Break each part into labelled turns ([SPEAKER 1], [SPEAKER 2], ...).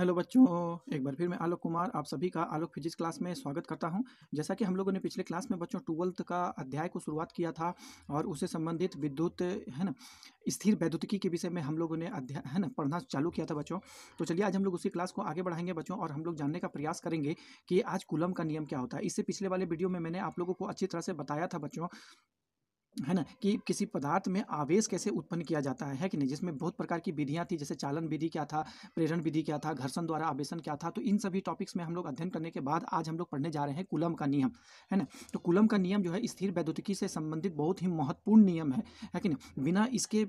[SPEAKER 1] Hello बच्चों एक बार फिर मैं आलोक कुमार आप सभी का आलोक फिजिक्स क्लास में स्वागत करता हूं जैसा कि हम लोगों ने पिछले क्लास में बच्चों ट्वेल्थ का अध्याय को शुरुआत किया था और उससे संबंधित विद्युत है ना स्थिर वैद्युतिकी के विषय में हम लोगों ने अध्याय है ना पढ़ना चालू किया था बच्चों तो चलिए आज हम लोग उसी क्लास को आगे बढ़ाएंगे बच्चों और हम लोग जानने का प्रयास करेंगे कि आज कुलम का नियम क्या होता है इससे पिछले वाले वीडियो में मैंने आप लोगों को अच्छी तरह से बताया था बच्चों है ना कि किसी पदार्थ में आवेश कैसे उत्पन्न किया जाता है, है कि नहीं जिसमें बहुत प्रकार की विधियाँ थी जैसे चालन विधि क्या था प्रेरण विधि क्या था घर्षण द्वारा आवेशन क्या था तो इन सभी टॉपिक्स में हम लोग अध्ययन करने के बाद आज हम लोग पढ़ने जा रहे हैं कुलम का नियम है ना तो कुलम का नियम जो है स्थिर वैद्युतिकी से संबंधित बहुत ही महत्वपूर्ण नियम है है कि नहीं बिना इसके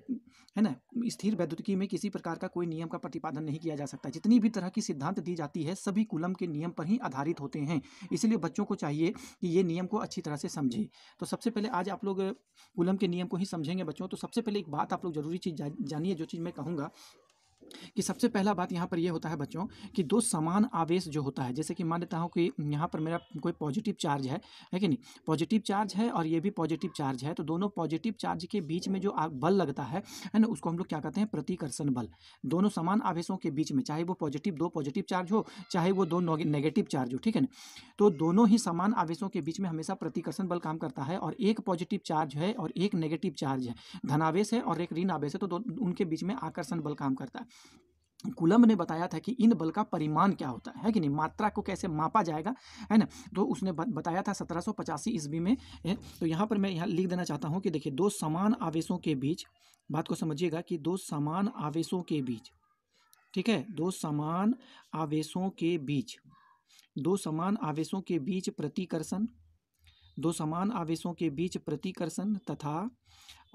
[SPEAKER 1] है ना स्थिर वैद्युतिकी में किसी प्रकार का कोई नियम का प्रतिपादन नहीं किया जा सकता जितनी भी तरह की सिद्धांत दी जाती है सभी कुलम के नियम पर ही आधारित होते हैं इसलिए बच्चों को चाहिए कि ये नियम को अच्छी तरह से समझे तो सबसे पहले आज आप लोग कुलम के नियम को ही समझेंगे बच्चों तो सबसे पहले एक बात आप लोग जरूरी चीज़ जानिए जो चीज़ मैं कहूँगा कि सबसे पहला बात यहाँ पर यह होता है बच्चों कि दो समान आवेश जो होता है जैसे कि मान लेता हूँ कि यहाँ पर मेरा कोई पॉजिटिव चार्ज है है कि नहीं पॉजिटिव चार्ज है और ये भी पॉजिटिव चार्ज है तो दोनों पॉजिटिव चार्ज के बीच में जो बल लगता है है ना उसको हम लोग क्या कहते हैं प्रतिकर्षण बल दोनों समान आवेशों के बीच में चाहे वो पॉजिटिव दो पॉजिटिव चार्ज हो चाहे वो दो नेगेटिव चार्ज हो ठीक है ना तो दोनों ही समान आवेशों के बीच में हमेशा प्रतिकर्षण बल काम करता है और एक पॉजिटिव चार्ज है और एक नेगेटिव चार्ज है धनावेश है और एक ऋण आवेश है तो उनके बीच में आकर्षण बल काम करता है कुलम ने बताया था कि इन बल का परिमाण क्या होता है, कि नहीं मात्रा को कैसे मापा जाएगा है ना तो उसने बताया था सत्रह सौ पचासी ईस्वी में है? तो यहाँ पर मैं यहाँ लिख देना चाहता हूँ कि देखिए दो समान आवेशों के बीच बात को समझिएगा कि दो समान आवेशों के बीच ठीक है दो समान आवेशों के बीच दो समान आवेशों के बीच प्रतिकर्षण दो समान आवेशों के बीच प्रतिकर्षण तथा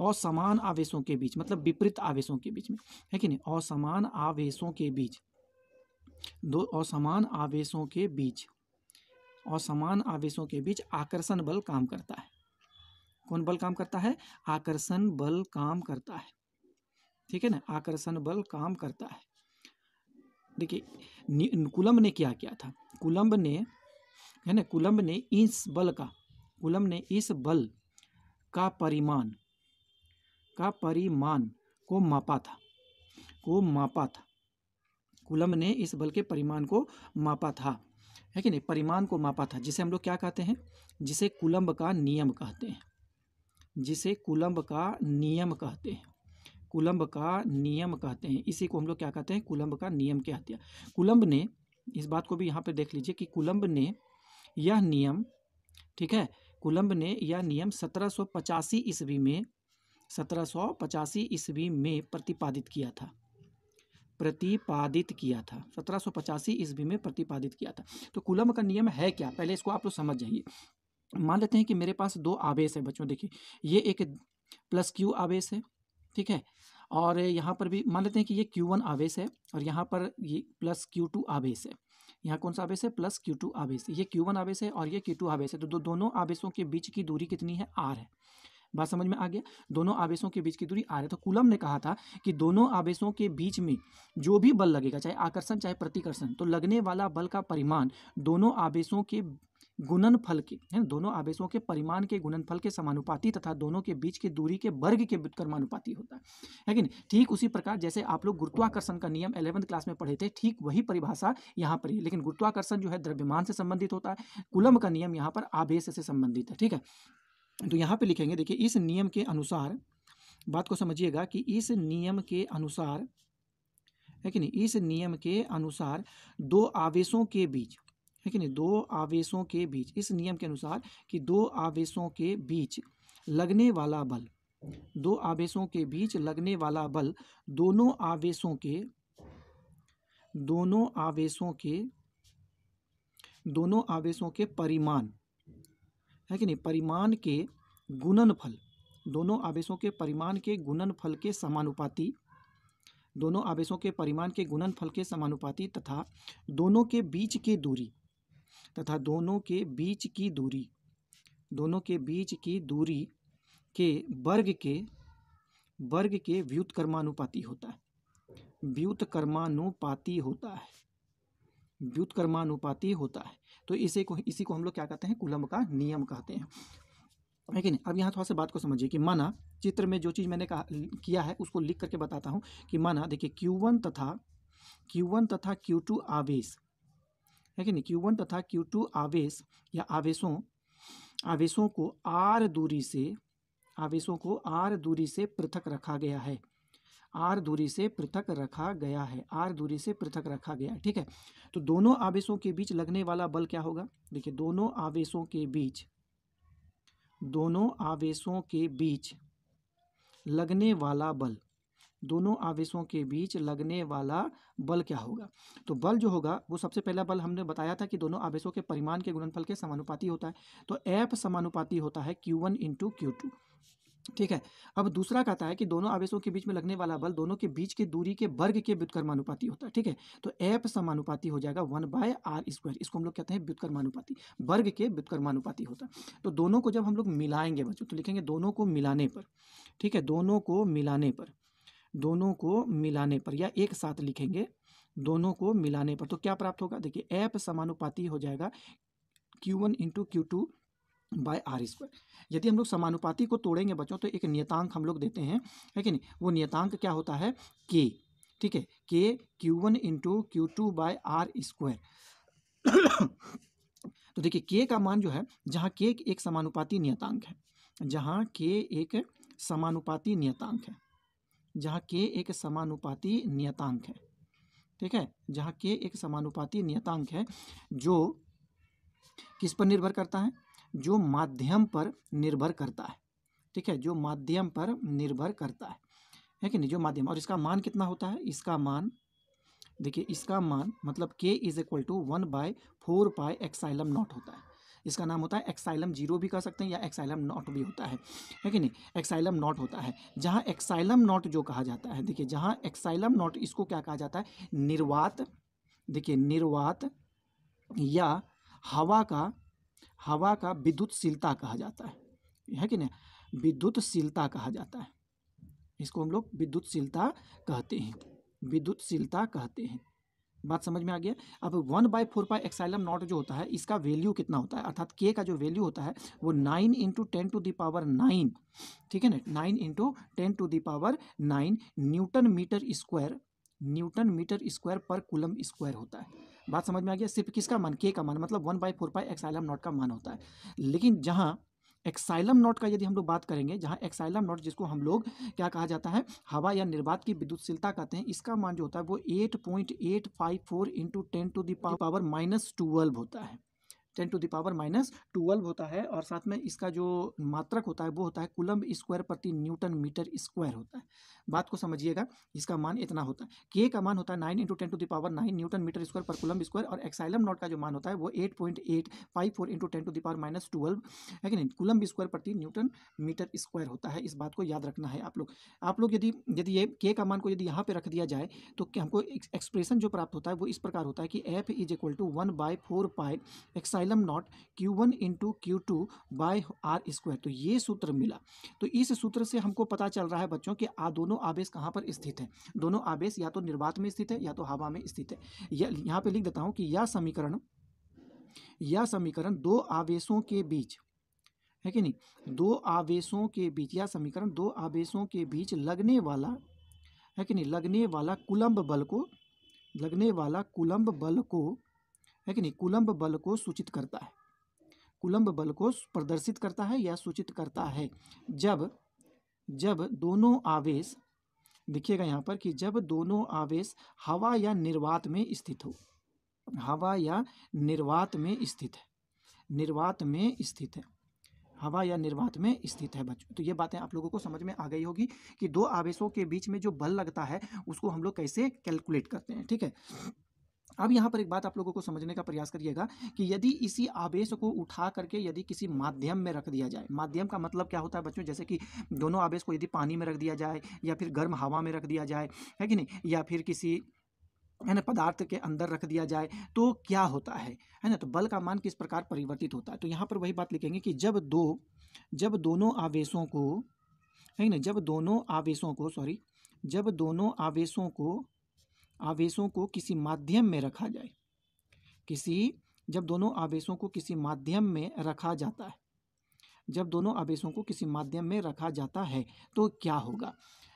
[SPEAKER 1] असमान आवेशों के बीच मतलब विपरीत आवेशों के बीच में है कि नहीं असमान आवेशों के बीच दो असमान आवेशों के बीच असमान आवेशों के बीच आकर्षण बल काम करता है कौन बल काम करता है आकर्षण बल काम करता है ठीक है ना आकर्षण बल काम करता है देखिए कुलम्ब ने क्या किया था कुलम्ब ने है ना कुलम्ब ने इस बल का कुलम्ब ने इस बल का परिमाण का परिमाण को मापा था को मापा था कुलम ने इस बल के परिमाण को मापा था है कि नहीं परिमाण को मापा था जिसे हम लोग क्या कहते हैं जिसे कुलम्ब का नियम कहते हैं जिसे कुलम्ब का नियम कहते हैं कुलम्ब का नियम कहते हैं इसी को हम लोग क्या कहते हैं कुलम्ब का नियम क्या हत्या कुलम्ब ने इस बात को भी यहाँ पर देख लीजिए कि कुलम्ब ने यह नियम ठीक है कुलम्ब ने यह नियम सत्रह सौ पचासी ईस्वी में 1785 ईस्वी में प्रतिपादित किया था प्रतिपादित किया था 1785 ईस्वी में प्रतिपादित किया था तो कुलम का नियम है क्या पहले इसको आप लोग समझ जाइए मान लेते हैं कि मेरे पास दो आवेश है बच्चों देखिए ये एक प्लस क्यू आवेश है ठीक है और यहाँ पर भी मान लेते हैं कि ये क्यू वन आवेश है और यहाँ पर ये प्लस क्यू टू आवेश है यहाँ कौन सा आवेश है प्लस क्यू टू आवेश ये क्यू वन आवेश है और ये क्यू टू आवेश है तो दो दोनों आवेशों के बीच की दूरी कितनी है आर है बात समझ में आ गया दोनों आवेशों के बीच की दूरी आर है तो कुलम ने कहा था कि दोनों आवेशों के बीच में जो भी बल लगेगा चाहे आकर्षण चाहे प्रतिकर्षण तो लगने वाला बल का परिमाण दोनों आवेशों के गुणनफल के है ना दोनों आवेशों के परिमाण के गुणनफल के समानुपाती तथा दोनों के बीच की दूरी के वर्ग के कर्मानुपाती होता है है कि नहीं ठीक उसी प्रकार जैसे आप लोग गुरुत्वाकर्षण का नियम एलेवंथ क्लास में पढ़े थे ठीक वही परिभाषा यहाँ पर ही लेकिन गुरुत्वाकर्षण जो है द्रव्यमान से संबंधित होता है कुलम का नियम यहाँ पर आवेश से संबंधित है ठीक है तो यहाँ पे लिखेंगे देखिए इस नियम के अनुसार बात को समझिएगा कि इस नियम के अनुसार है कि नहीं इस नियम के अनुसार दो आवेशों के बीच है कि नहीं दो आवेशों के बीच इस नियम के अनुसार कि दो आवेशों के बीच लगने वाला बल दो आवेशों के बीच लगने वाला बल दोनों आवेशों के दोनों आवेशों के दोनों आवेशों के परिमाण है कि नहीं परिमाण के गुणनफल दोनों आवेशों के परिमाण के गुणनफल के समानुपाती दोनों आवेशों के परिमाण के गुणनफल के समानुपाती तथा दोनों के बीच की दूरी तथा दोनों के बीच की दूरी दोनों के बीच की दूरी के वर्ग के वर्ग के व्युतकर्मानुपाती होता है व्युतकर्मानुपाती होता है व्युत्कर्मानुपाती होता है तो इसे को इसी को हम लोग क्या कहते हैं कुलम का नियम कहते हैं लेकिन अब यहाँ थोड़ा सा बात को समझिए कि माना चित्र में जो चीज़ मैंने कहा किया है उसको लिख करके बताता हूँ कि माना देखिए Q1 तथा Q1 तथा Q2 आवेश है कि नहीं Q1 तथा Q2 आवेश या आवेशों आवेशों को आर दूरी से आवेशों को आर दूरी से पृथक रखा गया है आर दूरी से पृथक रखा गया है आर दूरी से पृथक रखा गया है ठीक है तो दोनों आवेशों के बीच लगने वाला बल क्या होगा देखिए दोनों आवेशों के बीच दोनों आवेशों के बीच लगने वाला बल दोनों आवेशों के बीच लगने वाला बल क्या होगा तो बल जो होगा वो सबसे पहला बल हमने बताया था कि दोनों आवेशों के परिमाण के गुणनफल के समानुपाती होता है तो एफ समानुपाती होता है Q one into Q two ठीक है अब दूसरा कहता है कि दोनों आवेशों के बीच में लगने वाला बल दोनों के बीच की दूरी के वर्ग के व्युत्कर्मानुपाती होता है ठीक है तो एफ समानुपाती हो जाएगा वन बाय आर स्क्वायर इसको हम लोग कहते हैं व्युत्कर्मानुपाती वर्ग के व्युत्कर्मानुपाती होता है तो दोनों को जब हम लोग मिलाएंगे बच्चों तो लिखेंगे दोनों को मिलाने पर ठीक है दोनों को मिलाने पर दोनों को मिलाने पर या एक साथ लिखेंगे दोनों को मिलाने पर तो क्या प्राप्त होगा देखिए एफ समानुपाती हो जाएगा Q one into Q two by R square यदि हम लोग समानुपाति को तोड़ेंगे बच्चों तो एक नियतांक हम लोग देते हैं है कि नहीं वो नियतांक क्या होता है के ठीक है K Q one into Q two by R square तो देखिए के का मान जो है जहाँ के एक समानुपाती नियतांक है जहाँ के एक समानुपाती नियतांक है जहाँ के एक समानुपाती नियतांक है ठीक है जहाँ के एक समानुपाती नियतांक है जो किस पर निर्भर करता है जो माध्यम पर निर्भर करता है ठीक है जो माध्यम पर निर्भर करता है है कि नहीं जो माध्यम और इसका मान कितना होता है इसका मान देखिए इसका मान मतलब K is equal to one by four pi epsilon naught होता है इसका नाम होता है एक्साइलम जीरो भी कह सकते हैं या एक्साइलम नॉट भी होता है है कि नहीं एक्साइलम नॉट होता है जहाँ एक्साइलम नॉट जो कहा जाता है देखिए जहाँ एक्साइलम नॉट इसको क्या कहा जाता है निर्वात देखिए निर्वात या हवा का हवा का विद्युतशीलता कहा जाता है है कि नहीं विद्युतशीलता कहा जाता है इसको हम लोग विद्युतशीलता कहते हैं विद्युतशीलता कहते हैं बात समझ में आ गया अब one by four pi epsilon naught जो होता है इसका वैल्यू कितना होता है अर्थात के का जो वैल्यू होता है वो nine into ten to the power nine ठीक है ना nine into ten to the power nine newton metre square newton metre square पर कुलम स्क्वायर होता है बात समझ में आ गया सिर्फ किसका मान के का मान मतलब one by four pi epsilon naught का मान होता है लेकिन जहाँ एक्साइलम नॉट का यदि हम लोग बात करेंगे जहाँ एक्साइलम नॉट जिसको हम लोग क्या कहा जाता है हवा या निर्बाध की विद्युतशीलता कहते हैं इसका मान जो होता है वो eight point eight five four into ten to the power minus twelve होता है ten to the power minus twelve होता है और साथ में इसका जो मात्रक होता है वो होता है कुलम्ब स्क्वायर प्रति न्यूटन मीटर स्क्वायर होता है बात को समझिएगा इसका मान इतना होता है के का मान होता है nine into ten to the power nine newton metre square पर कुलम स्क्वायर और एक्साइलम नॉट का जो मान होता है वो eight point eight five four into ten to the power minus twelve है कि नहीं कुलम स्क्वायर प्रति न्यूटन मीटर स्क्वायर होता है इस बात को याद रखना है आप लोग आप लोग यदि यदि ये के का मान को यदि यहाँ पर रख दिया जाए तो हमको एक्सप्रेशन जो प्राप्त होता है वो इस प्रकार होता है कि F is equal to one by four pi epsilon naught Q one into Q two by R square तो ये सूत्र मिला तो इस सूत्र से हमको पता चल रहा है बच्चों कि आ दोनों दोनों आवेश कहाँ पर स्थित हैं दोनों आवेश या तो निर्वात में स्थित है या तो हवा में स्थित है यह यहाँ पर लिख देता हूँ कि यह समीकरण यह समीकरण दो आवेशों के बीच है कि नहीं दो आवेशों के बीच यह समीकरण दो आवेशों के बीच लगने वाला है कि नहीं लगने वाला कुलम्ब बल को लगने वाला कुलम्ब बल को है कि नहीं कुलम्ब बल को सूचित करता है कुलम्ब बल को प्रदर्शित करता है या सूचित करता है जब जब दोनों आवेश देखिएगा यहाँ पर कि जब दोनों आवेश हवा या निर्वात में स्थित हो हवा या निर्वात में स्थित है निर्वात में स्थित है हवा या निर्वात में स्थित है बच्चों तो ये बातें आप लोगों को समझ में आ गई होगी कि दो आवेशों के बीच में जो बल लगता है उसको हम लोग कैसे कैलकुलेट करते हैं ठीक है अब यहाँ पर एक बात आप लोगों को समझने का प्रयास करिएगा कि यदि इसी आवेश को उठा करके यदि किसी माध्यम में रख दिया जाए माध्यम का मतलब क्या होता है बच्चों जैसे कि दोनों आवेश को यदि पानी में रख दिया जाए या फिर गर्म हवा में रख दिया जाए है कि नहीं या फिर किसी है ना पदार्थ के अंदर रख दिया जाए तो क्या होता है है ना तो बल का मान किस प्रकार परिवर्तित होता है तो यहाँ पर वही बात लिखेंगे कि जब दो जब दोनों आवेशों को है ना जब दोनों आवेशों को सॉरी जब दोनों आवेशों को आवेशों को किसी माध्यम में रखा जाए किसी जब दोनों आवेशों को किसी माध्यम में रखा जाता है जब दोनों आवेशों को किसी माध्यम में रखा जाता है तो क्या होगा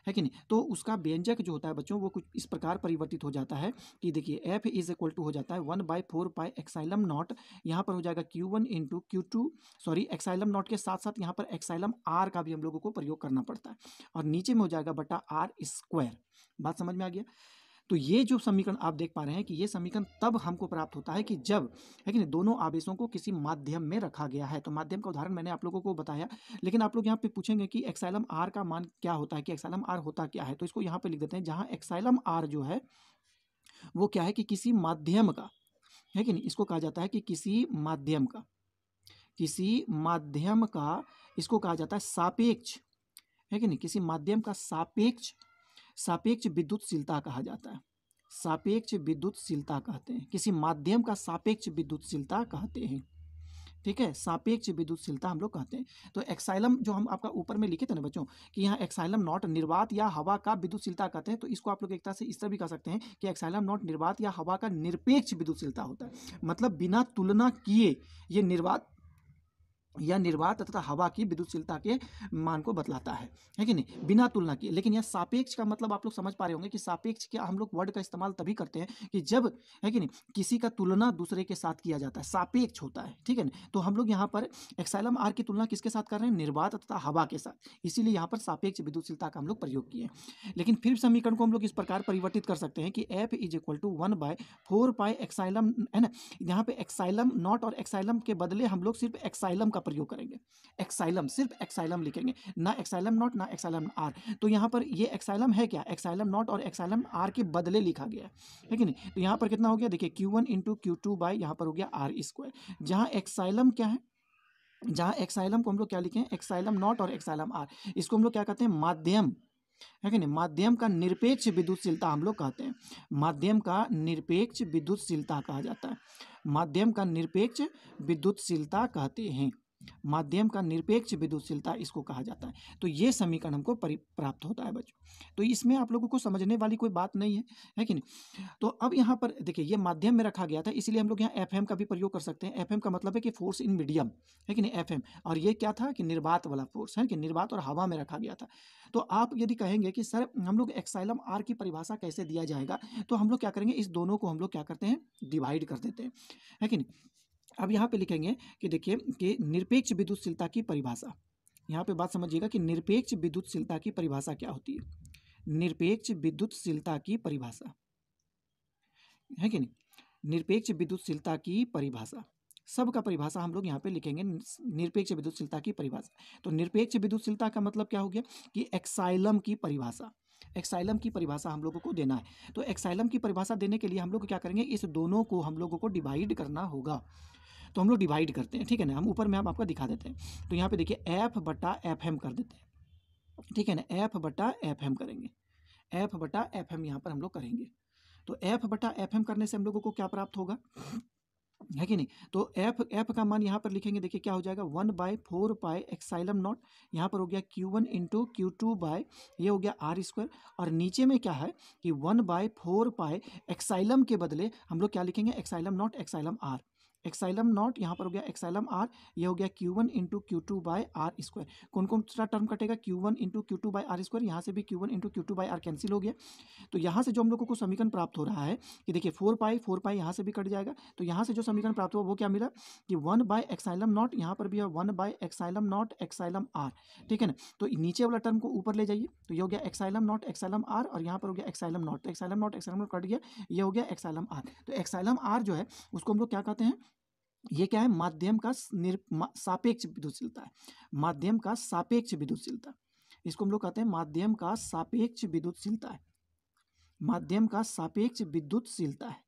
[SPEAKER 1] है कि नहीं तो उसका व्यंजक जो होता है बच्चों वो कुछ इस प्रकार परिवर्तित हो जाता है कि देखिए एफ इज इक्वल टू हो जाता है one by four pi epsilon naught यहाँ पर हो जाएगा Q one into Q two sorry epsilon naught के साथ साथ यहाँ पर एक्साइलम आर का भी हम लोगों को प्रयोग करना पड़ता है और नीचे में हो जाएगा बटा आर स्क्वायर बात समझ में आ गया तो ये जो समीकरण आप देख पा रहे हैं कि ये समीकरण तब हमको प्राप्त होता है कि जब है कि नहीं दोनों आवेशों को किसी माध्यम में रखा गया है तो माध्यम का उदाहरण मैंने आप लोगों को बताया लेकिन आप लोग यहाँ पे पूछेंगे कि एक्साइलम आर का मान क्या होता है कि एक्साइलम आर होता क्या है तो इसको यहाँ पर लिख देते हैं जहाँ एक्साइलम आर जो है वो क्या है कि किसी माध्यम का है कि नहीं इसको कहा जाता है कि किसी माध्यम का किसी माध्यम का इसको कहा जाता है सापेक्ष है कि नहीं किसी माध्यम का सापेक्ष सापेक्ष विद्युतशीलता कहा जाता है सापेक्ष विद्युतशीलता कहते हैं किसी माध्यम का सापेक्ष विद्युतशीलता कहते हैं ठीक है सापेक्ष विद्युतशीलता हम लोग कहते हैं तो एक्साइलम जो हम आपका ऊपर में लिखे थे ना बच्चों कि यहाँ एक्साइलम नॉट निर्वात या हवा का विद्युतशीलता कहते हैं तो इसको आप लोग एक तरह से इस तरह भी कह सकते हैं कि एक्साइलम नॉट निर्वात या हवा का निरपेक्ष विद्युतशीलता होता है मतलब बिना तुलना किए ये निर्वात यह निर्वात तथा हवा की विद्युतशीलता के मान को बतलाता है है कि नहीं बिना तुलना किए लेकिन यह सापेक्ष का मतलब आप लोग समझ पा रहे होंगे कि सापेक्ष क्या हम लोग वर्ड का इस्तेमाल तभी करते हैं कि जब है कि नहीं किसी का तुलना दूसरे के साथ किया जाता है सापेक्ष होता है ठीक है ना तो हम लोग यहाँ पर एक्साइलम आर की तुलना किसके साथ कर रहे हैं निर्वात तथा हवा के साथ इसीलिए यहाँ पर सापेक्ष विद्युतशीलता का हम लोग प्रयोग किए लेकिन फिर समीकरण को हम लोग इस प्रकार परिवर्तित कर सकते हैं कि F is equal to one by four pi epsilon है ना यहाँ पे एक्साइलम नॉट और एक्साइलम के बदले हम लोग सिर्फ एक्साइलम का का प्रयोग करेंगे एक्साइलम सिर्फ एक्साइलम लिखेंगे ना एक्साइलम नॉट ना एक्साइलम आर तो यहाँ पर ये एक्साइलम है क्या एक्साइलम नॉट और एक्साइलम आर के बदले लिखा गया है ठीक है नहीं तो यहाँ पर कितना हो गया देखिए Q one into Q two by यहाँ पर हो गया आर स्क्वायर जहाँ एक्साइलम क्या है जहाँ एक्साइलम को हम लोग क्या लिखें एक्साइलम नॉट और एक्साइलम आर इसको हम लोग क्या कहते हैं माध्यम है कि नहीं माध्यम का निरपेक्ष विद्युतशीलता हम लोग कहते हैं माध्यम का निरपेक्ष विद्युतशीलता कहा जाता है माध्यम का निरपेक्ष विद्युतशीलता कहते हैं माध्यम का निरपेक्ष विद्युतशीलता इसको कहा जाता है तो ये समीकरण हमको प्राप्त होता है बच्चों तो इसमें आप लोगों को समझने वाली कोई बात नहीं है है कि नहीं तो अब यहाँ पर देखिए ये माध्यम में रखा गया था इसलिए हम लोग यहाँ एफ का भी प्रयोग कर सकते हैं एफ का मतलब है कि फोर्स इन मीडियम है कि नहीं एफ और ये क्या था कि निर्बात वाला फोर्स है कि निर्बात और हवा में रखा गया था तो आप यदि कहेंगे कि सर हम लोग एक्साइलम आर की परिभाषा कैसे दिया जाएगा तो हम लोग क्या करेंगे इस दोनों को हम लोग क्या करते हैं डिवाइड कर देते हैं है कि नहीं अब यहाँ पे लिखेंगे कि देखिए कि निरपेक्ष विद्युतशीलता की परिभाषा यहाँ पे बात समझिएगा कि निरपेक्ष विद्युतशीलता की परिभाषा क्या होती है निरपेक्ष विद्युतशीलता की परिभाषा है कि नहीं निरपेक्ष विद्युतशीलता की परिभाषा सबका परिभाषा हम लोग यहाँ पे लिखेंगे निरपेक्ष विद्युतशीलता की परिभाषा तो निरपेक्ष विद्युतशीलता का मतलब क्या हो गया कि एक्साइलम की परिभाषा एक्साइलम की परिभाषा हम लोगों को देना है तो एक्साइलम की परिभाषा देने के लिए हम लोग क्या करेंगे इस दोनों को हम लोगों को डिवाइड करना होगा तो हम लोग डिवाइड करते हैं ठीक है ना हम ऊपर में आप आपका दिखा देते हैं तो यहाँ पे देखिए एफ बटा एफ एम कर देते हैं ठीक है ना एफ बटा एफ एम करेंगे एफ बटा एफ एम यहाँ पर हम लोग करेंगे तो एफ बटा एफ एम करने से हम लोगों को क्या प्राप्त होगा है कि नहीं तो एफ एफ का मान यहाँ पर लिखेंगे देखिए क्या हो जाएगा one by four pi epsilon naught यहाँ पर हो गया Q one into Q two by ये हो गया आर स्क्वायर और नीचे में क्या है कि one by four pi epsilon के बदले हम लोग क्या लिखेंगे epsilon naught epsilon R epsilon naught यहाँ पर हो गया एक्साइलम आर ये हो गया Q one into Q two by R square कौन कौन सा टर्म कटेगा Q one into Q two by R square यहाँ से भी Q one into Q two by R cancel हो गया तो यहाँ से जो हम लोगों को समीकरण प्राप्त हो रहा है कि देखिए फोर पाई फोर पाई यहाँ से भी कट जाएगा तो यहाँ से जो समीकरण प्राप्त हुआ वो क्या मिला कि वन बाय एक्साइलम नॉट यहाँ पर भी है one by epsilon naught epsilon R ठीक है ना तो नीचे वाला टर्म को ऊपर ले जाइए तो ये हो गया एक्साइलम नॉट एक्साइलम आर और यहाँ पर हो गया एक्साइलम नॉट तो epsilon naught epsilon naught cut गया ये हो गया एक्साइलम आर तो एक्साइलम आर जो है उसको हम लोग क्या कहते हैं ये क्या है माध्यम का सापेक्ष विद्युतशीलता है माध्यम का सापेक्ष विद्युतशीलता इसको हम लोग कहते हैं माध्यम का सापेक्ष विद्युतशीलता है माध्यम का सापेक्ष विद्युतशीलता है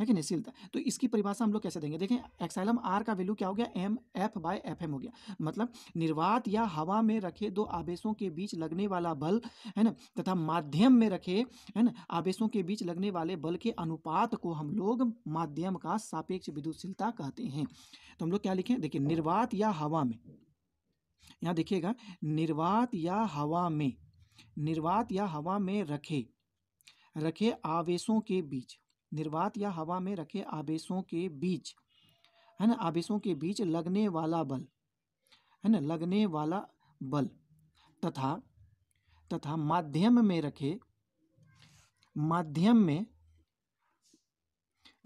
[SPEAKER 1] है कि नहीं तो इसकी परिभाषा हम लोग कैसे देंगे देखें एक्साइलम आर का वैल्यू क्या हो गया M F by F M हो गया मतलब निर्वात या हवा में रखे दो आवेशों के बीच लगने वाला बल है ना तथा माध्यम में रखे है ना आवेशों के बीच लगने वाले बल के अनुपात को हम लोग माध्यम का सापेक्ष विद्युतशीलता कहते हैं तो हम लोग क्या लिखें देखिए निर्वात या हवा में यहाँ देखिएगा निर्वात या हवा में निर्वात या हवा में रखे रखे आवेशों के बीच निर्वात या हवा में रखे आवेशों के बीच है ना आवेशों के बीच लगने वाला बल है ना लगने वाला बल तथा तथा माध्यम में रखे माध्यम में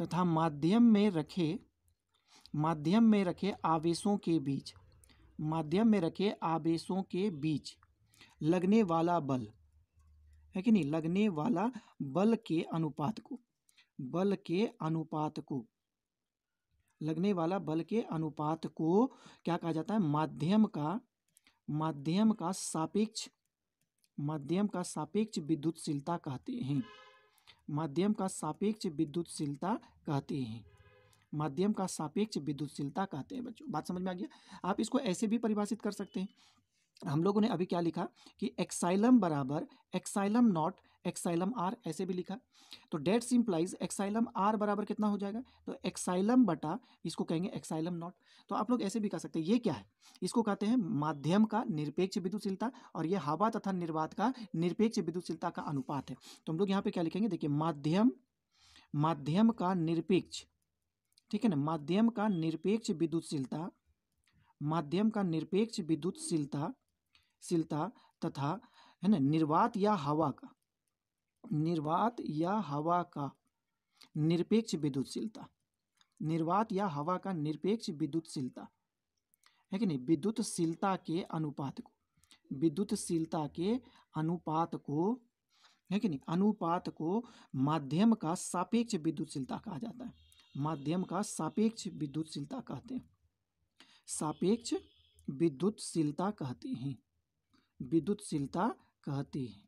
[SPEAKER 1] तथा माध्यम में रखे माध्यम में रखे आवेशों के बीच माध्यम में रखे आवेशों के बीच लगने वाला बल है कि नहीं लगने वाला बल के अनुपात को बल के अनुपात को लगने वाला बल के अनुपात को क्या कहा जाता है माध्यम का माध्यम का सापेक्ष माध्यम का सापेक्ष विद्युतशीलता कहते हैं माध्यम का सापेक्ष विद्युतशीलता कहते हैं माध्यम का सापेक्ष विद्युतशीलता कहते हैं बच्चों बात समझ में आ गया आप इसको ऐसे भी परिभाषित कर सकते हैं हम लोगों ने अभी क्या लिखा कि एक्साइलम बराबर एक्साइलम नॉट एक्साइलम आर ऐसे भी लिखा तो डेट्स इंप्लाइज एक्साइलम आर बराबर कितना हो जाएगा तो एक्साइलम बटा इसको कहेंगे एक्साइलम नॉट तो आप लोग ऐसे भी कह सकते हैं ये क्या है इसको कहते हैं माध्यम का निरपेक्ष विद्युतशीलता और ये हवा तथा निर्वात का निरपेक्ष विद्युतशीलता का अनुपात है तो हम लोग यहाँ पे क्या लिखेंगे देखिए माध्यम माध्यम का निरपेक्ष ठीक है ना माध्यम का निरपेक्ष विद्युतशीलता माध्यम का निरपेक्ष विद्युतशीलता शीलता तथा है ना निर्वात या हवा का निर्वात या हवा का निरपेक्ष विद्युतशीलता निर्वात या हवा का निरपेक्ष विद्युतशीलता है कि नहीं विद्युतशीलता के अनुपात को विद्युतशीलता के अनुपात को है कि नहीं अनुपात को माध्यम का सापेक्ष विद्युतशीलता कहा जाता है माध्यम का सापेक्ष विद्युतशीलता कहते हैं सापेक्ष विद्युतशीलता कहते हैं विद्युतशीलता कहते हैं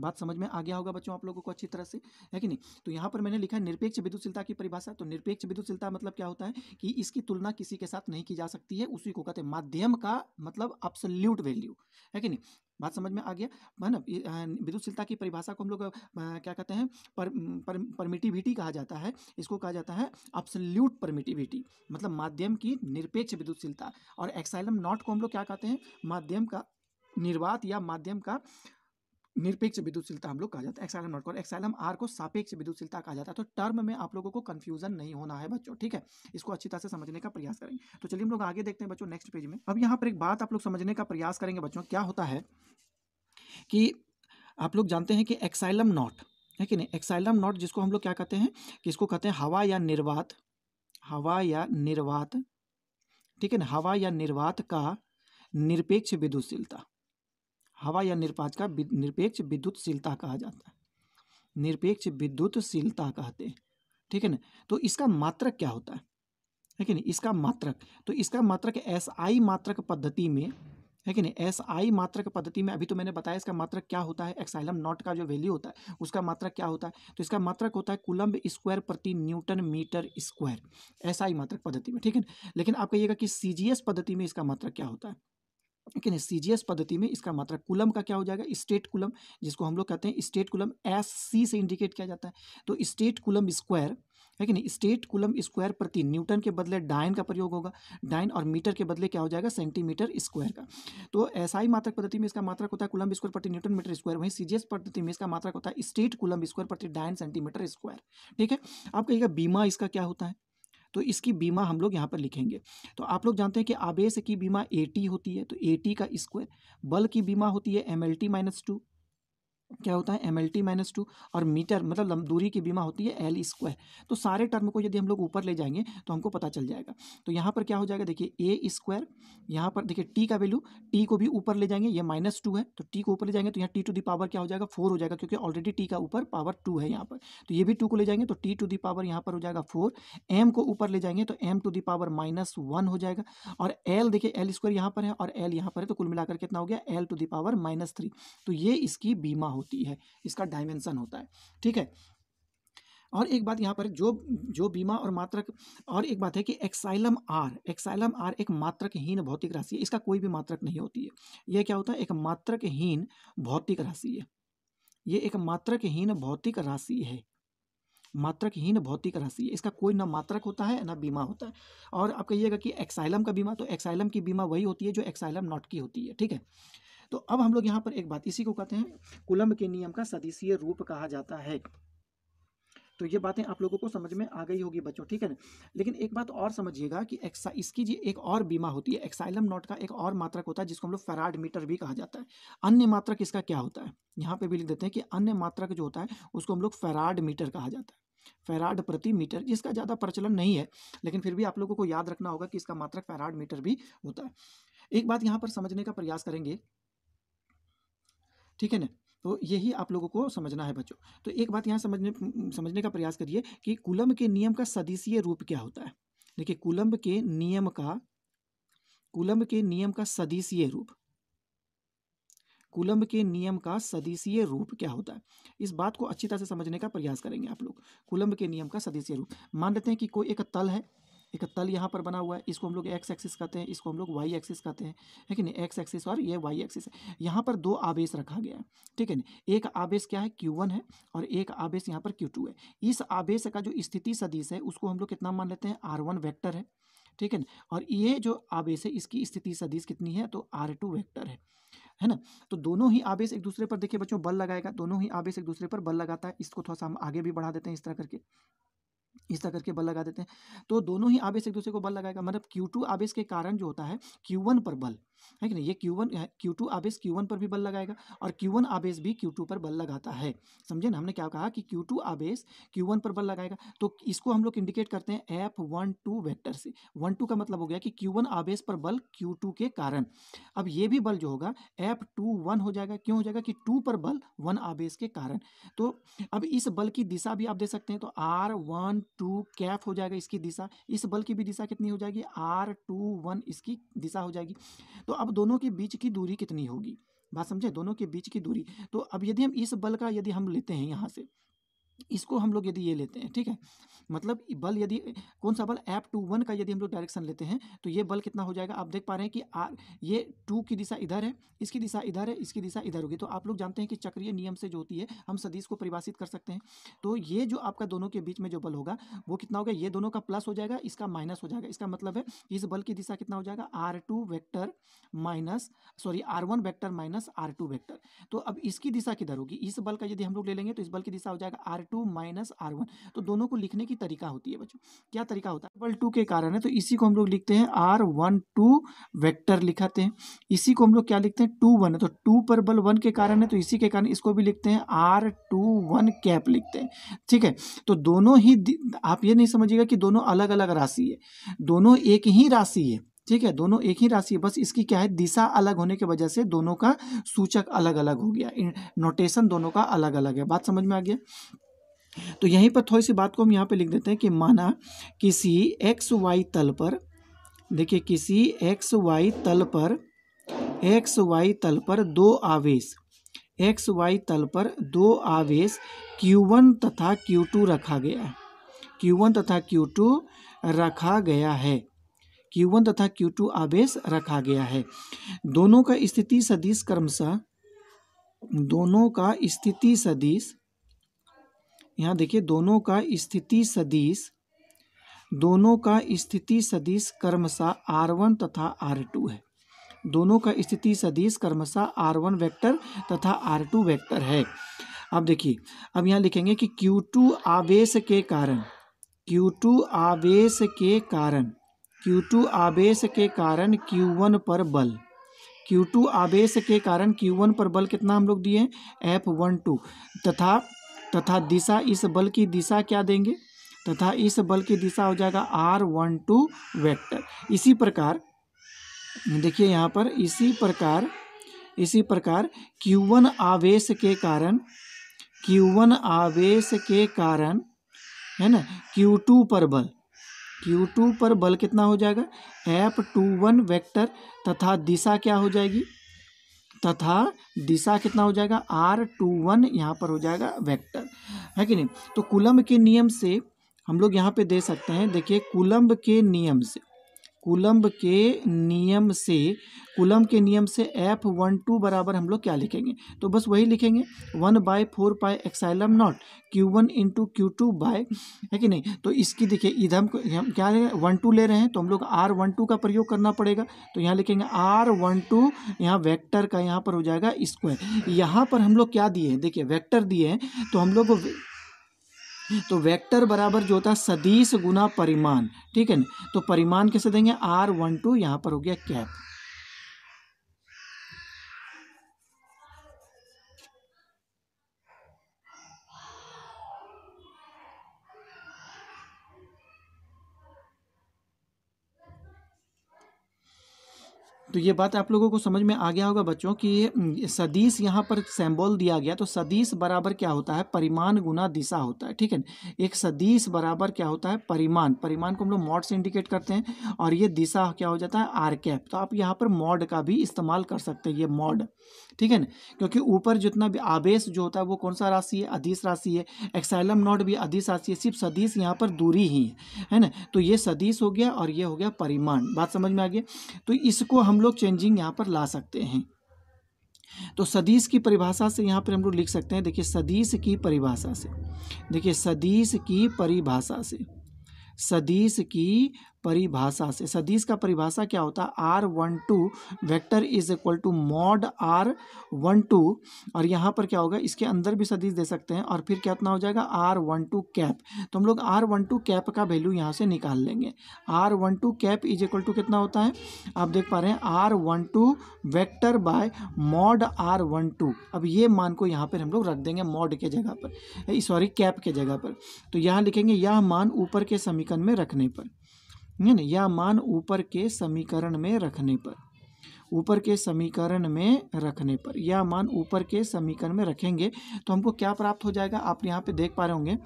[SPEAKER 1] बात समझ में आ गया होगा बच्चों आप लोगों को अच्छी तरह से है कि नहीं तो यहाँ पर मैंने लिखा है निरपेक्ष विद्युतशीलता की परिभाषा तो निरपेक्ष विद्युतशीलता मतलब क्या होता है कि इसकी तुलना किसी के साथ नहीं की जा सकती है उसी को कहते हैं माध्यम का मतलब अपसल्यूट वैल्यू है कि नहीं बात समझ में आ गया है ना विद्युतशीलता की परिभाषा को हम लोग क्या कहते हैं पर, पर परमिटिविटी कहा जाता है इसको कहा जाता है अपसल्यूट परमिटिविटी मतलब माध्यम की निरपेक्ष विद्युतशीलता और एक्साइलम नॉट को हम लोग क्या कहते हैं माध्यम का निर्वात या माध्यम का निरपेक्ष विद्युतशीलता हम लोग कहा जाता है एक्साइलम नॉट और एक्साइलम आर को सापेक्ष विद्युतशीलता कहा जाता है तो टर्म में आप लोगों को कंफ्यूजन नहीं होना है बच्चों ठीक है इसको अच्छी तरह से समझने का प्रयास करेंगे तो चलिए हम लोग आगे देखते हैं बच्चों नेक्स्ट पेज में अब यहाँ पर एक बात आप लोग समझने का प्रयास करेंगे बच्चों क्या होता है कि आप लोग जानते हैं कि एक्साइलम नॉट है कि नहीं एक्साइलम नॉट जिसको हम लोग क्या कहते हैं कि इसको कहते हैं हवा या निर्वात हवा या निर्वात ठीक है ना हवा या निर्वात का निरपेक्ष विद्युतशीलता हवा या निरपाच का निरपेक्ष विद्युतशीलता कहा जाता है निरपेक्ष विद्युतशीलता कहते हैं ठीक है ना तो इसका मात्रक क्या होता है है कि नहीं इसका मात्रक तो इसका मात्रक एस आई मात्रक पद्धति में है कि नहीं एस आई मात्रक पद्धति में अभी तो मैंने बताया इसका मात्रक क्या होता है एक्साइलम नॉट का जो वैल्यू होता है उसका मात्रक क्या होता है तो इसका मात्रक होता है कुलम्ब स्क्वायर प्रति newton metre square S I मात्रक पद्धति में ठीक है लेकिन आप कहिएगा कि सी जी एस पद्धति में इसका मात्रक क्या होता है लेकिन सीजीएस पद्धति में इसका मात्रा कुलम का क्या हो जाएगा स्टेट कुलम जिसको हम लोग कहते हैं स्टेट कुलम एस सी से इंडिकेट किया जाता है तो स्टेट कुलम स्क्वायर है कि नहीं स्टेट कुलम स्क्वायर प्रति न्यूटन के बदले डाइन का प्रयोग होगा डाइन और मीटर के बदले क्या हो जाएगा सेंटीमीटर स्क्वायर का तो ऐसा ही मात्रक पद्धति में इसका मात्रक होता है कुलम स्क्वायर प्रति न्यूटन मीटर स्क्वायर वहीं सीजीएस पद्धति में इसका मात्रक होता है स्टेट कुलम स्क्वायर प्रति डाइन सेंटीमीटर स्क्वायर ठीक है आप कहिएगा बीमा इसका क्या होता है तो इसकी बीमा हम लोग यहाँ पर लिखेंगे तो आप लोग जानते हैं कि आवेश की बीमा ए होती है तो ए का स्क्वायर बल की बीमा होती है M L T minus two क्या होता है M L T minus two और मीटर मतलब दूरी की बीमा होती है एल स्क्वायर तो सारे टर्म को यदि हम लोग ऊपर ले जाएंगे तो हमको पता चल जाएगा तो यहाँ पर क्या हो जाएगा देखिए ए स्क्वायर यहाँ पर देखिए टी का वैल्यू टी को भी ऊपर ले जाएंगे ये माइनस टू है तो टी को ऊपर ले जाएंगे तो यहाँ टी टू दी पावर क्या हो जाएगा फोर हो जाएगा क्योंकि ऑलरेडी टी का ऊपर पावर टू है यहाँ पर तो ये भी टू को ले जाएंगे तो टी टू दी पावर यहाँ पर हो जाएगा फोर एम को ऊपर ले जाएंगे तो M to the power minus one हो जाएगा और एल देखिए एल स्क्वायर यहाँ पर है और एल यहाँ पर है तो कुल मिलाकर कितना हो गया L to the power minus three तो ये इसकी बीमा हो होती है इसका डायमेंशन होता है ठीक है और एक बात यहाँ पर जो जो बीमा और मात्रक और एक बात है कि एक्साइलम आर एक्साइलम आर एक मात्रकहीन भौतिक राशि है इसका कोई भी मात्रक नहीं होती है यह क्या होता है एक मात्रकहीन भौतिक राशि है ये एक मात्रकहीन भौतिक राशि है मात्रकहीन भौतिक राशि है इसका कोई ना मात्रक होता है ना बीमा होता है और आप कहिएगा कि एक्साइलम का बीमा तो एक्साइलम की बीमा वही होती है जो एक्साइलम नॉट की होती है ठीक है तो अब हम लोग यहाँ पर एक बात इसी को कहते हैं कुलम के नियम का सदीसीय रूप कहा जाता है तो ये बातें आप लोगों को समझ में आ गई होगी बच्चों ठीक है ना लेकिन एक बात और समझिएगा कि एक्सा इसकी जी एक और बीमा होती है एक्साइलम नोट का एक और मात्रक होता है जिसको हम लोग फेराड मीटर भी कहा जाता है अन्य मात्रक इसका क्या होता है यहाँ पे भी लिख देते हैं कि अन्य मात्रक जो होता है उसको हम लोग फेराड मीटर कहा जाता है फेराड प्रति मीटर जिसका ज़्यादा प्रचलन नहीं है लेकिन फिर भी आप लोगों को याद रखना होगा कि इसका मात्रक फेराड मीटर भी होता है एक बात यहाँ पर समझने का प्रयास करेंगे ठीक है ना तो यही आप लोगों को समझना है बच्चों तो एक बात यहाँ समझने समझने का प्रयास करिए कि कुलम के नियम का सदस्यीय रूप क्या होता है देखिए कुलम के नियम का कुलम के नियम का सदस्यीय रूप कुलम के नियम का सदिशीय रूप क्या होता है इस बात को अच्छी तरह से समझने का प्रयास करेंगे आप लोग कुलम के नियम का सदस्यीय रूप मान लेते हैं कि कोई एक तल है एक तल यहाँ पर बना हुआ है इसको हम लोग एक्स एक्सिस कहते हैं इसको हम लोग वाई एक्सिस कहते हैं है कि नहीं एक्स एक्सिस और ये वाई एक्सिस है यहाँ पर दो आवेश रखा गया है ठीक है ना एक आवेश क्या है क्यू वन है और एक आवेश यहाँ पर क्यू टू है इस आवेश का जो स्थिति सदिश है उसको हम लोग कितना मान लेते हैं आर वन वैक्टर है ठीक है ना और ये जो आवेश है इसकी स्थिति सदिश कितनी है तो आर टू वैक्टर है है ना तो दोनों ही आवेश एक दूसरे पर देखिए बच्चों बल लगाएगा दोनों ही आवेश एक दूसरे पर बल लगाता है इसको थोड़ा सा हम आगे भी बढ़ा देते हैं इस तरह करके इस तरह करके बल लगा देते हैं तो दोनों ही आवेश एक दूसरे को बल लगाएगा मतलब Q2 आवेश के कारण जो होता है Q1 पर बल है कि नहीं ये क्यू वन क्यू टू आवेश क्यू वन पर भी बल लगाएगा और क्यू वन आवेश भी क्यू टू पर बल लगाता है समझे ना हमने क्या कहा कि क्यू टू आवेश क्यू वन पर बल लगाएगा तो इसको हम लोग इंडिकेट करते हैं एफ वन टू वैक्टर से वन टू का मतलब हो गया कि क्यू वन आवेश पर बल क्यू टू के कारण अब ये भी बल जो होगा एफ टू वन हो जाएगा क्यों हो जाएगा कि टू पर बल वन आवेश के कारण तो अब इस बल की दिशा भी आप दे सकते हैं तो आर वन टू कैफ हो जाएगा इसकी दिशा इस बल की भी दिशा कितनी हो जाएगी आर टू वन इसकी दिशा हो जाएगी तो तो अब दोनों के बीच की दूरी कितनी होगी बात समझे दोनों के बीच की दूरी तो अब यदि हम इस बल का यदि हम लेते हैं यहाँ से इसको हम लोग यदि ये लेते हैं ठीक है मतलब बल यदि कौन सा बल एप टू वन का यदि हम लोग डायरेक्शन लेते हैं तो ये बल कितना हो जाएगा आप देख पा रहे हैं कि आर ये टू की दिशा इधर है इसकी दिशा इधर है इसकी दिशा इधर होगी तो आप लोग जानते हैं कि चक्रीय नियम से जो होती है हम सदीश को परिभाषित कर सकते हैं तो ये जो आपका दोनों के बीच में जो बल होगा वो कितना होगा ये दोनों का प्लस हो जाएगा इसका माइनस हो जाएगा इसका मतलब है इस बल की दिशा कितना हो जाएगा R two vector minus sorry R one vector minus R two vector तो अब इसकी दिशा किधर होगी इस बल का यदि हम लोग ले लेंगे तो इस बल की दिशा हो जाएगा R two minus R one तो दोनों को लिखने की तरीका होती है बच्चों क्या तरीका होता है डबल टू के कारण है तो इसी को हम लोग लिखते हैं आर वन टू वैक्टर लिखाते हैं इसी को हम लोग क्या लिखते हैं टू वन है तो टू पर बल वन के कारण है तो इसी के कारण इसको भी लिखते हैं आर टू वन कैप लिखते हैं ठीक है तो दोनों ही आप ये नहीं समझिएगा कि दोनों अलग अलग राशि है दोनों एक ही राशि है ठीक है दोनों एक ही राशि है बस इसकी क्या है दिशा अलग होने की वजह से दोनों का सूचक अलग अलग हो गया नोटेशन दोनों का अलग अलग है बात समझ में आ गया तो यहीं पर थोड़ी सी बात को हम यहाँ पे लिख देते हैं कि माना किसी एक्स वाई तल पर देखिए किसी एक्स वाई तल पर एक्स वाई तल पर दो आवेश एक्स वाई तल पर दो आवेश Q1 तथा Q2 रखा गया है Q1 तथा Q2 रखा गया है Q1 तथा Q2 आवेश रखा गया है दोनों का स्थिति सदिश क्रमशः दोनों का स्थिति सदिश यहाँ देखिए दोनों का स्थिति सदीश दोनों का स्थिति सदीश कर्मशा आर वन तथा आर टू है दोनों का स्थिति सदीश कर्मशा आर वन वैक्टर तथा आर टू वैक्टर है अब देखिए अब यहाँ लिखेंगे कि क्यू टू आवेश के कारण Q2 आवेश के कारण Q2 आवेश के कारण Q1 पर बल Q2 आवेश के कारण Q1 पर बल कितना हम लोग दिए F12 तथा तथा दिशा इस बल की दिशा क्या देंगे तथा इस बल की दिशा हो जाएगा आर वन टू वैक्टर इसी प्रकार देखिए यहाँ पर इसी प्रकार इसी प्रकार Q1 आवेश के कारण Q1 आवेश के कारण है ना Q2 पर बल Q2 पर बल कितना हो जाएगा F21 वेक्टर तथा दिशा क्या हो जाएगी तथा दिशा कितना हो जाएगा आर टू वन यहाँ पर हो जाएगा वेक्टर है कि नहीं तो कुलम के नियम से हम लोग यहाँ पे दे सकते हैं देखिए कुलम्ब के नियम से कुलम्ब के नियम से कुलम्ब के नियम से एफ वन टू बराबर हम लोग क्या लिखेंगे तो बस वही लिखेंगे one by four pi epsilon naught Q one into Q two by है कि नहीं तो इसकी देखिए इधर हम क्या ले वन टू ले रहे हैं तो हम लोग आर वन टू का प्रयोग करना पड़ेगा तो यहाँ लिखेंगे आर वन टू यहाँ वैक्टर का यहाँ पर हो जाएगा स्क्वायर यहाँ पर हम लोग क्या दिए हैं देखिए वैक्टर दिए हैं तो हम लोग तो वेक्टर बराबर जो होता है सदीस गुना परिमाण ठीक है ना तो परिमाण कैसे देंगे आर वन टू यहाँ पर हो गया कैप तो ये बात आप लोगों को समझ में आ गया होगा बच्चों कि सदीश यहाँ पर सैम्बॉल दिया गया तो सदीश बराबर क्या होता है परिमाण गुना दिशा होता है ठीक है एक सदीश बराबर क्या होता है परिमाण परिमाण को हम लोग मॉड से इंडिकेट करते हैं और ये दिशा क्या हो जाता है आर कैप तो आप यहाँ पर मॉड का भी इस्तेमाल कर सकते हैं ये मॉड ठीक है ना क्योंकि ऊपर जितना भी आवेश जो होता है वो कौन सा राशि है अधिस राशि है एक्साइलम नॉट भी अधिस राशि है सिर्फ सदीश यहाँ पर दूरी ही है ना तो ये सदीश हो गया और ये हो गया परिमाण बात समझ में आ गया तो इसको हम लोग चेंजिंग यहाँ पर ला सकते हैं तो सदीश की परिभाषा से यहाँ पर हम लोग लिख सकते हैं देखिए सदीश की परिभाषा से देखिए सदीश की परिभाषा से सदीश की परिभाषा से सदीश का परिभाषा क्या होता है R one two vector is equal to mod R one two और यहाँ पर क्या होगा इसके अंदर भी सदीश दे सकते हैं और फिर क्या इतना हो जाएगा आर वन टू कैप तो हम लोग आर वन टू कैप का वैल्यू यहाँ से निकाल लेंगे R one two cap is equal to कितना होता है आप देख पा रहे हैं R one two vector by mod R one two अब ये मान को यहाँ पर हम लोग रख देंगे मॉड के जगह पर सॉरी कैप के जगह पर तो यहाँ लिखेंगे यह मान ऊपर के समीकरण में रखने पर या मान ऊपर के समीकरण में रखने पर ऊपर के समीकरण में रखने पर या मान ऊपर के समीकरण में रखेंगे तो हमको क्या प्राप्त हो जाएगा आप यहाँ पे देख पा रहे होंगे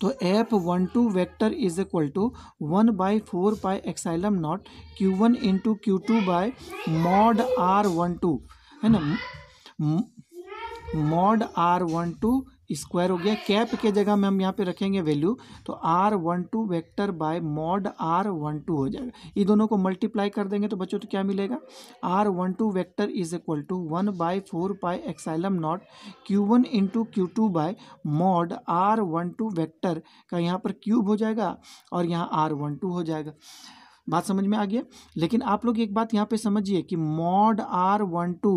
[SPEAKER 1] तो F one two vector is equal to one by four by epsilon naught Q one into Q two by mod R one two है ना mod R one two square हो गया कैप के जगह में हम यहाँ पे रखेंगे वैल्यू तो R one two vector by mod R one two हो जाएगा ये दोनों को मल्टीप्लाई कर देंगे तो बच्चों तो क्या मिलेगा R one two vector is equal to one by four pi epsilon naught Q one into Q two by mod R one two vector का यहाँ पर क्यूब हो जाएगा और यहाँ आर वन टू हो जाएगा बात समझ में आ गया लेकिन आप लोग एक बात यहाँ पे समझिए कि मॉड आर वन टू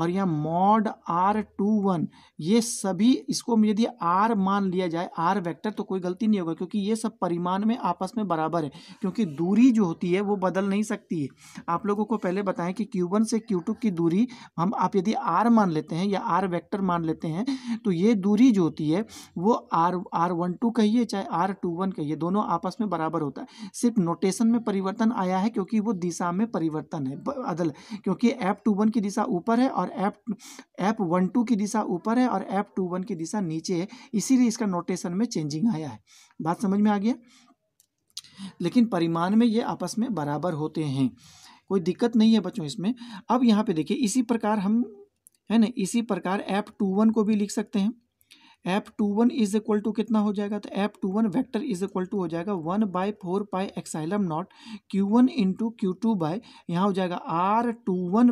[SPEAKER 1] और यहाँ मॉड आर टू वन ये सभी इसको यदि आर मान लिया जाए आर वेक्टर तो कोई गलती नहीं होगा क्योंकि ये सब परिमाण में आपस में बराबर है क्योंकि दूरी जो होती है वो बदल नहीं सकती है आप लोगों को पहले बताएं कि क्यू वन से क्यू टू की दूरी हम आप यदि आर मान लेते हैं या आर वैक्टर मान लेते हैं तो ये दूरी जो होती है वो आर आर वन टू कहिए चाहे आर टू वन कहिए दोनों आपस में बराबर होता है सिर्फ नोटेशन में परिवर्तन परिवर्तन आया है क्योंकि वो दिशा में परिवर्तन है अदल क्योंकि ऐप टू वन की दिशा ऊपर है और एप ऐप वन टू की दिशा ऊपर है और एप टू वन की दिशा नीचे है इसीलिए इसका नोटेशन में चेंजिंग आया है बात समझ में आ गया लेकिन परिमाण में ये आपस में बराबर होते हैं कोई दिक्कत नहीं है बच्चों इसमें अब यहाँ पे देखिए इसी प्रकार हम है ना इसी प्रकार एप टू वन को भी लिख सकते हैं F two one is equal to कितना हो जाएगा तो F two one vector is equal to हो जाएगा one by four pi epsilon naught Q one into Q two by यहाँ हो जाएगा आर टू वन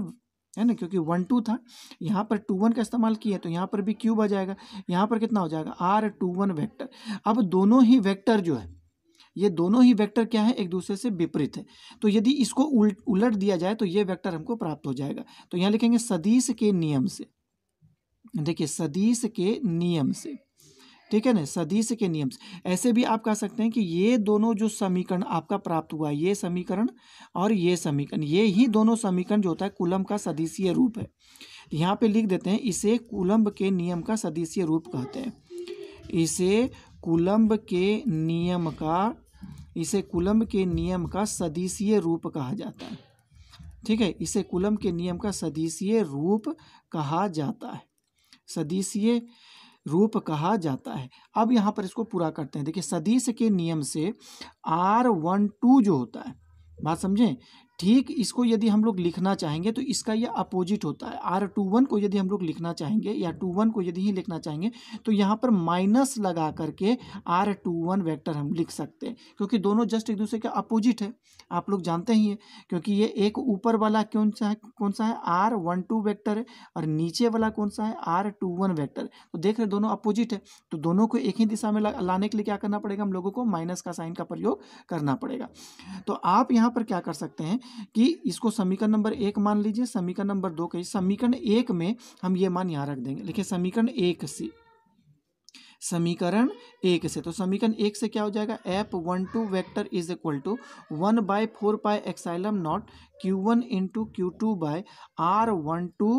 [SPEAKER 1] है ना क्योंकि वन टू था यहाँ पर टू वन का इस्तेमाल किया है तो यहाँ पर भी क्यूब आ जाएगा यहाँ पर कितना हो जाएगा आर टू वन वैक्टर अब दोनों ही वैक्टर जो है ये दोनों ही वेक्टर क्या है एक दूसरे से विपरीत है तो यदि इसको उलट उलट दिया जाए तो ये वेक्टर हमको प्राप्त हो जाएगा तो यहाँ लिखेंगे सदीश के नियम से देखिए सदीश के नियम से ठीक है ना सदीश के नियम से ऐसे भी आप कह सकते हैं कि ये दोनों जो समीकरण आपका प्राप्त हुआ ये समीकरण और ये समीकरण ये ही दोनों समीकरण जो होता है कुलम का सदीसीय रूप है यहाँ पे लिख देते हैं इसे कुलम्ब के नियम का सदीसीय रूप कहते हैं इसे कुलम्ब के नियम का इसे कुलम्ब के नियम का सदीसीय रूप कहा जाता है ठीक है इसे कुलम के नियम का सदीसीय रूप कहा जाता है सदीसीय रूप कहा जाता है अब यहाँ पर इसको पूरा करते हैं देखिए सदीश के नियम से आर वन टू जो होता है बात समझें ठीक इसको यदि हम लोग लिखना चाहेंगे तो इसका यह अपोजिट होता है आर टू वन को यदि हम लोग लिखना चाहेंगे या टू वन को यदि ही लिखना चाहेंगे तो यहाँ पर माइनस लगा करके आर टू वन वैक्टर हम लिख सकते हैं क्योंकि दोनों जस्ट एक दूसरे के अपोजिट है आप लोग जानते ही हैं क्योंकि ये एक ऊपर वाला कौन सा है कौन सा है आर वन टू वैक्टर है और नीचे वाला कौन सा है आर टू वन वैक्टर तो देख रहे दोनों अपोजिट है तो दोनों को एक ही दिशा में लाने के लिए क्या करना पड़ेगा हम लोगों को माइनस का साइन का प्रयोग करना पड़ेगा तो आप यहाँ पर क्या कर सकते हैं कि इसको समीकरण नंबर एक मान लीजिए समीकरण नंबर दो कही समीकरण एक में हम ये मान यहाँ रख देंगे लिखिए समीकरण एक से समीकरण एक से तो समीकरण एक से क्या हो जाएगा F one two vector is equal to one by four pi epsilon naught Q one into Q two by R one two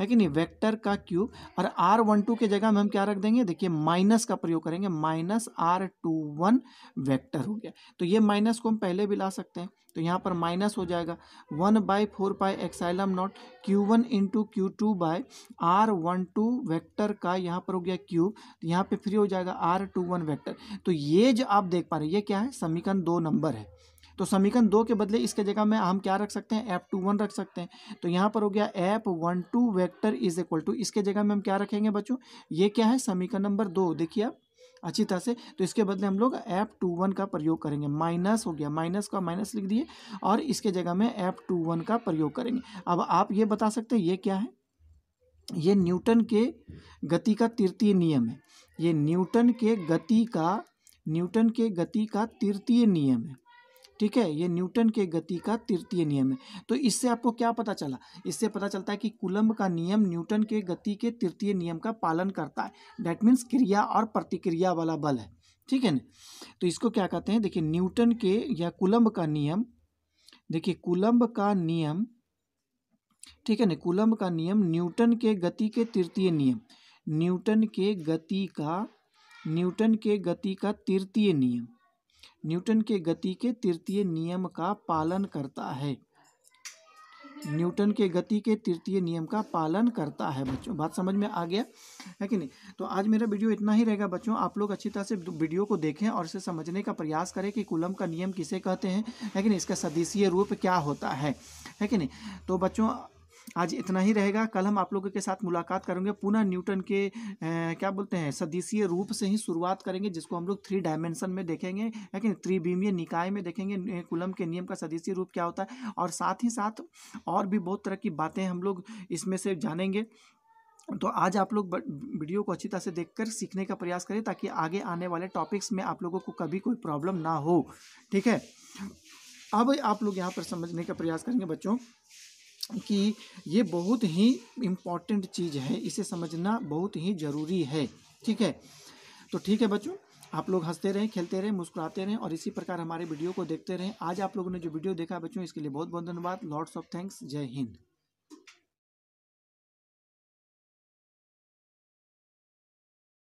[SPEAKER 1] है कि नहीं वेक्टर का क्यूब और आर वन टू के जगह में हम क्या रख देंगे देखिए माइनस का प्रयोग करेंगे minus R two one vector हो गया तो ये माइनस को हम पहले भी ला सकते हैं तो यहाँ पर माइनस हो जाएगा one by four pi epsilon naught Q one into Q two by R one two vector का यहाँ पर हो गया क्यूब तो यहाँ पर फ्री हो जाएगा आर टू वन वैक्टर तो ये जो आप देख पा रहे हैं ये क्या है समीकरण दो नंबर है तो समीकरण दो के बदले इसके जगह में हम क्या रख सकते हैं एफ टू वन रख सकते हैं तो यहाँ पर हो गया F one two vector is equal to इसके जगह में हम क्या रखेंगे बच्चों ये क्या है समीकरण नंबर दो देखिए आप अच्छी तरह से तो इसके बदले हम लोग एफ टू वन का प्रयोग करेंगे माइनस हो गया माइनस का माइनस लिख दिए और इसके जगह में एफ टू वन का प्रयोग करेंगे अब आप ये बता सकते हैं ये क्या है ये न्यूटन के गति का तृतीय नियम है ये न्यूटन के गति का न्यूटन के गति का तृतीय नियम है ठीक है ये न्यूटन के गति का तृतीय नियम है तो इससे आपको क्या पता चला इससे पता चलता है कि कुलम्ब का नियम न्यूटन के गति के तृतीय नियम का पालन करता है डैट मीन्स क्रिया और प्रतिक्रिया वाला बल है ठीक है न तो इसको क्या कहते हैं देखिए न्यूटन के या कुलम्ब का नियम देखिए कुलम्ब का नियम ठीक है ना कुलम्ब का नियम न्यूटन के गति के तृतीय नियम न्यूटन के गति का न्यूटन के गति का तृतीय नियम न्यूटन के गति के तृतीय नियम का पालन करता है न्यूटन के गति के तृतीय नियम का पालन करता है बच्चों बात समझ में आ गया है कि नहीं तो आज मेरा वीडियो इतना ही रहेगा बच्चों आप लोग अच्छी तरह से वीडियो को देखें और इसे समझने का प्रयास करें कि कुलम का नियम किसे कहते हैं है कि नहीं इसका सदस्यीय रूप क्या होता है है कि नहीं तो बच्चों आज इतना ही रहेगा कल हम आप लोगों के साथ मुलाकात करेंगे पुनः न्यूटन के आ, क्या बोलते हैं सदीसीय रूप से ही शुरुआत करेंगे जिसको हम लोग थ्री डायमेंशन में देखेंगे लेकिन त्रिवीमीय निकाय में देखेंगे कुलम के नियम का सदीसीय रूप क्या होता है और साथ ही साथ और भी बहुत तरह की बातें हम लोग इसमें से जानेंगे तो आज आप लोग वीडियो को अच्छी तरह से देखकर सीखने का प्रयास करें ताकि आगे आने वाले टॉपिक्स में आप लोगों को कभी कोई प्रॉब्लम ना हो ठीक है अब आप लोग यहाँ पर समझने का प्रयास करेंगे बच्चों कि ये बहुत ही इम्पॉर्टेंट चीज़ है इसे समझना बहुत ही ज़रूरी है ठीक है तो ठीक है बच्चों आप लोग हंसते रहें खेलते रहें मुस्कुराते रहें और इसी प्रकार हमारे वीडियो को देखते रहें आज आप लोगों ने जो वीडियो देखा बच्चों इसके लिए बहुत बहुत धन्यवाद लॉर्ड्स ऑफ थैंक्स जय हिंद